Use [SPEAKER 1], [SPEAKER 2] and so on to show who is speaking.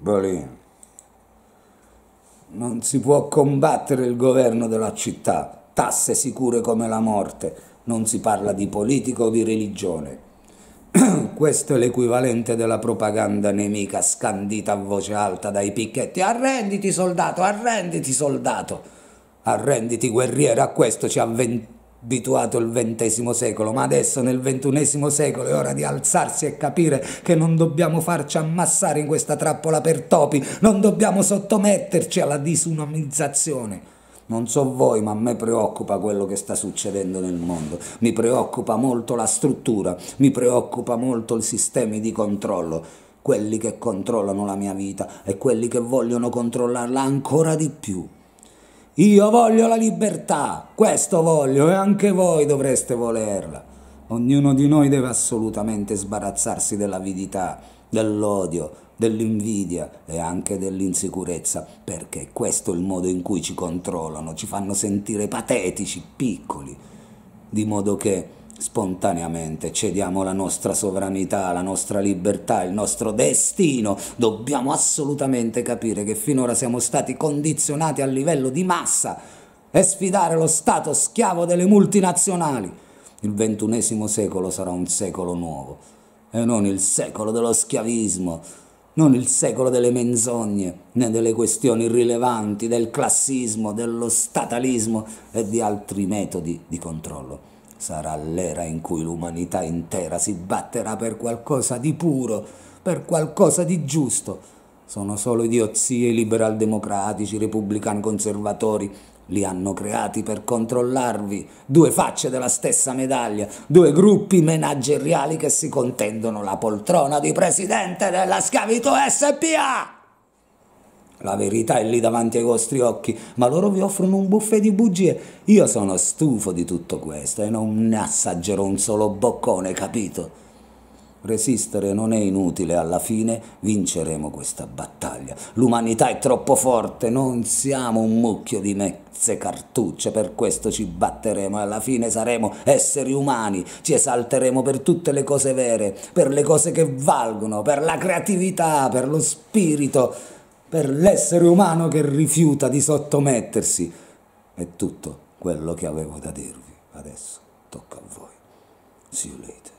[SPEAKER 1] Berlin. Non si può combattere il governo della città, tasse sicure come la morte, non si parla di politica o di religione. Questo è l'equivalente della propaganda nemica scandita a voce alta dai picchetti. Arrenditi soldato, arrenditi soldato, arrenditi guerriero, a questo ci avventiamo abituato il XX secolo, ma adesso nel XXI secolo è ora di alzarsi e capire che non dobbiamo farci ammassare in questa trappola per topi, non dobbiamo sottometterci alla disumanizzazione. Non so voi, ma a me preoccupa quello che sta succedendo nel mondo. Mi preoccupa molto la struttura, mi preoccupa molto i sistemi di controllo. Quelli che controllano la mia vita e quelli che vogliono controllarla ancora di più. Io voglio la libertà, questo voglio e anche voi dovreste volerla. Ognuno di noi deve assolutamente sbarazzarsi dell'avidità, dell'odio, dell'invidia e anche dell'insicurezza, perché questo è il modo in cui ci controllano, ci fanno sentire patetici, piccoli, di modo che spontaneamente cediamo la nostra sovranità, la nostra libertà, il nostro destino. Dobbiamo assolutamente capire che finora siamo stati condizionati a livello di massa e sfidare lo Stato schiavo delle multinazionali. Il ventunesimo secolo sarà un secolo nuovo e non il secolo dello schiavismo non il secolo delle menzogne, né delle questioni irrilevanti, del classismo, dello statalismo e di altri metodi di controllo sarà l'era in cui l'umanità intera si batterà per qualcosa di puro, per qualcosa di giusto. Sono solo idiozie liberal-democratici, repubblicani conservatori. Li hanno creati per controllarvi. Due facce della stessa medaglia, due gruppi menageriali che si contendono la poltrona di presidente della Scavito SPA. La verità è lì davanti ai vostri occhi, ma loro vi offrono un buffet di bugie. Io sono stufo di tutto questo e non ne assaggerò un solo boccone, capito? Resistere non è inutile, alla fine vinceremo questa battaglia. L'umanità è troppo forte, non siamo un mucchio di mezze cartucce, per questo ci batteremo e alla fine saremo esseri umani, ci esalteremo per tutte le cose vere, per le cose che valgono, per la creatività, per lo spirito per l'essere umano che rifiuta di sottomettersi. È tutto quello che avevo da dirvi. Adesso tocca a voi. See you later.